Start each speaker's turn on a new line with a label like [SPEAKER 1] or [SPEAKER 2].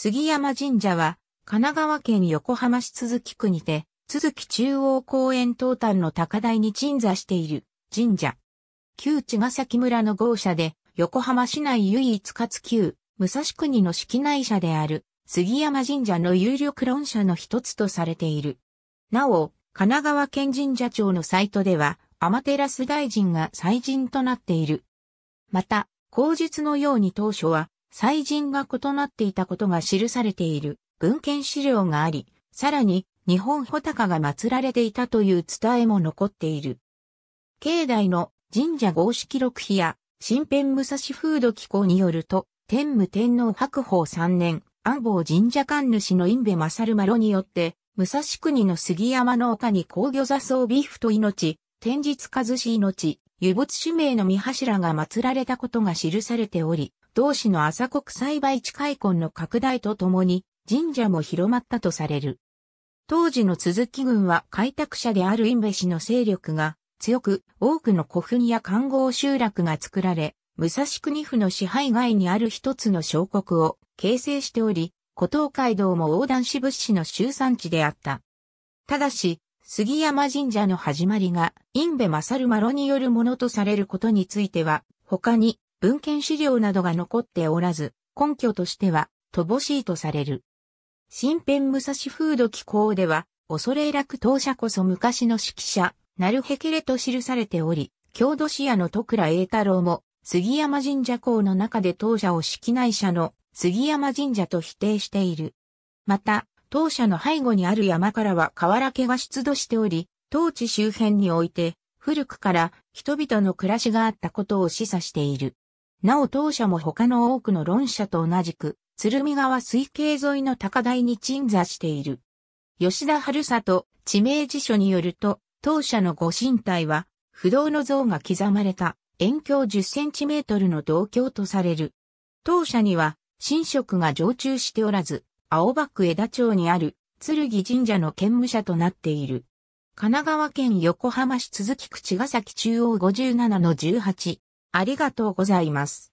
[SPEAKER 1] 杉山神社は、神奈川県横浜市都木区にて、都木中央公園東端の高台に鎮座している神社。旧茅ヶ崎村の豪社で、横浜市内唯一かつ旧、武蔵国の式内社である、杉山神社の有力論者の一つとされている。なお、神奈川県神社庁のサイトでは、天照大臣が祭神となっている。また、口述のように当初は、祭人が異なっていたことが記されている文献資料があり、さらに日本穂高が祀られていたという伝えも残っている。境内の神社合式録碑や新編武蔵風土機構によると、天武天皇白宝三年、安房神社官主の陰部勝丸によって、武蔵国の杉山の丘に工業座装備府と命、天日和し命、湯没指名の御柱が祀られたことが記されており、同市の朝国栽培地開墾の拡大とともに神社も広まったとされる。当時の鈴木軍は開拓者であるインベ氏の勢力が強く多くの古墳や官豪集落が作られ、武蔵国府の支配外にある一つの小国を形成しており、古東海道も横断支物資の集散地であった。ただし、杉山神社の始まりが、インベ・マサル・マロによるものとされることについては、他に、文献資料などが残っておらず、根拠としては、乏しいとされる。新編武蔵風土紀行では、恐れ楽当社こそ昔の指揮者、なるへけれと記されており、郷土市屋の徳良栄太郎も、杉山神社校の中で当社を式内社の杉山神社と否定している。また、当社の背後にある山からは河原家が出土しており、当地周辺において、古くから人々の暮らしがあったことを示唆している。なお当社も他の多くの論者と同じく、鶴見川水系沿いの高台に鎮座している。吉田春里、地名辞書によると、当社のご神体は、不動の像が刻まれた、遠鏡10センチメートルの銅鏡とされる。当社には、神職が常駐しておらず、青葉区枝町にある、剣神社の兼務者となっている。神奈川県横浜市鈴木区茅ヶ崎中央57の18。ありがとうございます。